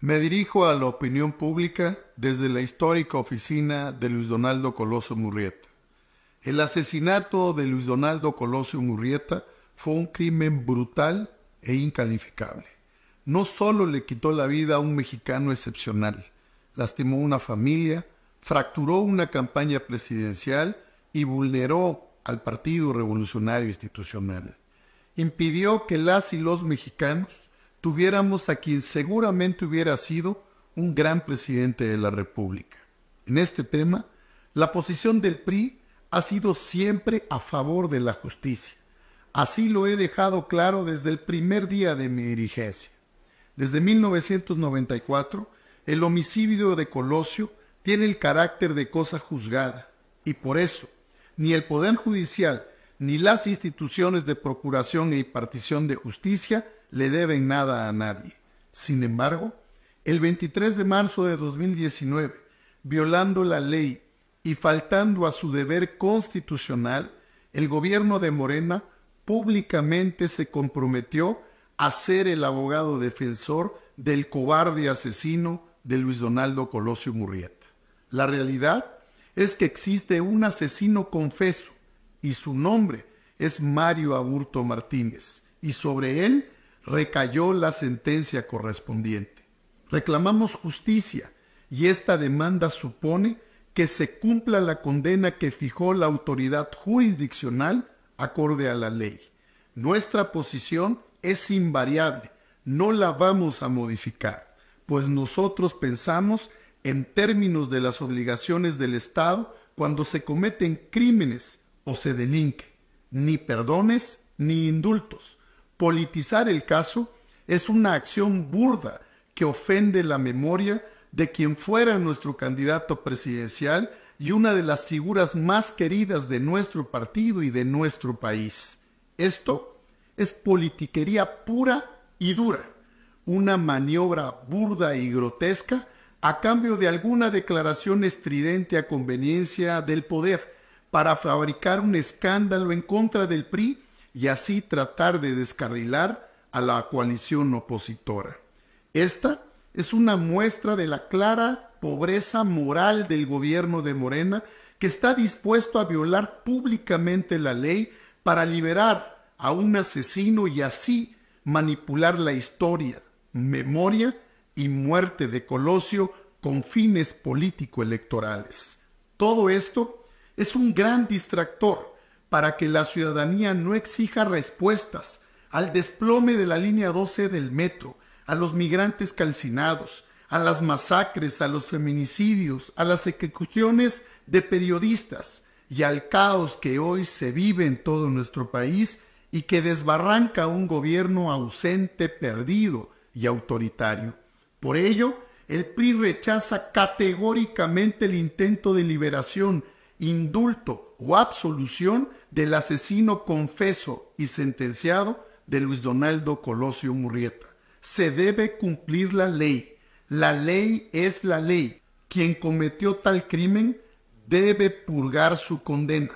Me dirijo a la opinión pública desde la histórica oficina de Luis Donaldo Coloso Murrieta. El asesinato de Luis Donaldo Coloso Murrieta fue un crimen brutal e incalificable. No solo le quitó la vida a un mexicano excepcional, lastimó una familia, fracturó una campaña presidencial y vulneró al Partido Revolucionario Institucional. Impidió que las y los mexicanos tuviéramos a quien seguramente hubiera sido un gran presidente de la República. En este tema, la posición del PRI ha sido siempre a favor de la justicia. Así lo he dejado claro desde el primer día de mi dirigencia. Desde 1994, el homicidio de Colosio tiene el carácter de cosa juzgada y por eso ni el Poder Judicial ni las instituciones de procuración y partición de justicia le deben nada a nadie. Sin embargo, el 23 de marzo de 2019, violando la ley y faltando a su deber constitucional, el gobierno de Morena públicamente se comprometió a ser el abogado defensor del cobarde asesino de Luis Donaldo Colosio Murrieta. La realidad es que existe un asesino confeso y su nombre es Mario Aburto Martínez y sobre él recayó la sentencia correspondiente. Reclamamos justicia y esta demanda supone que se cumpla la condena que fijó la autoridad jurisdiccional acorde a la ley. Nuestra posición es invariable, no la vamos a modificar, pues nosotros pensamos en términos de las obligaciones del Estado cuando se cometen crímenes o se delinque, ni perdones ni indultos. Politizar el caso es una acción burda que ofende la memoria de quien fuera nuestro candidato presidencial y una de las figuras más queridas de nuestro partido y de nuestro país. Esto es politiquería pura y dura, una maniobra burda y grotesca a cambio de alguna declaración estridente a conveniencia del poder para fabricar un escándalo en contra del PRI y así tratar de descarrilar a la coalición opositora. Esta es una muestra de la clara pobreza moral del gobierno de Morena que está dispuesto a violar públicamente la ley para liberar a un asesino y así manipular la historia, memoria y muerte de Colosio con fines político-electorales. Todo esto es un gran distractor para que la ciudadanía no exija respuestas al desplome de la línea 12 del metro, a los migrantes calcinados, a las masacres, a los feminicidios, a las ejecuciones de periodistas y al caos que hoy se vive en todo nuestro país y que desbarranca un gobierno ausente, perdido y autoritario. Por ello, el PRI rechaza categóricamente el intento de liberación, indulto o absolución del asesino confeso y sentenciado de Luis Donaldo Colosio Murrieta. Se debe cumplir la ley. La ley es la ley. Quien cometió tal crimen debe purgar su condena.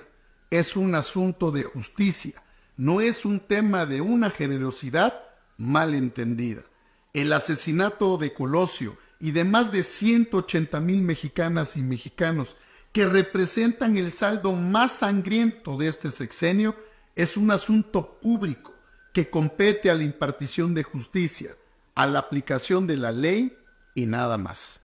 Es un asunto de justicia, no es un tema de una generosidad mal entendida. El asesinato de Colosio y de más de 180 mil mexicanas y mexicanos que representan el saldo más sangriento de este sexenio, es un asunto público que compete a la impartición de justicia, a la aplicación de la ley y nada más.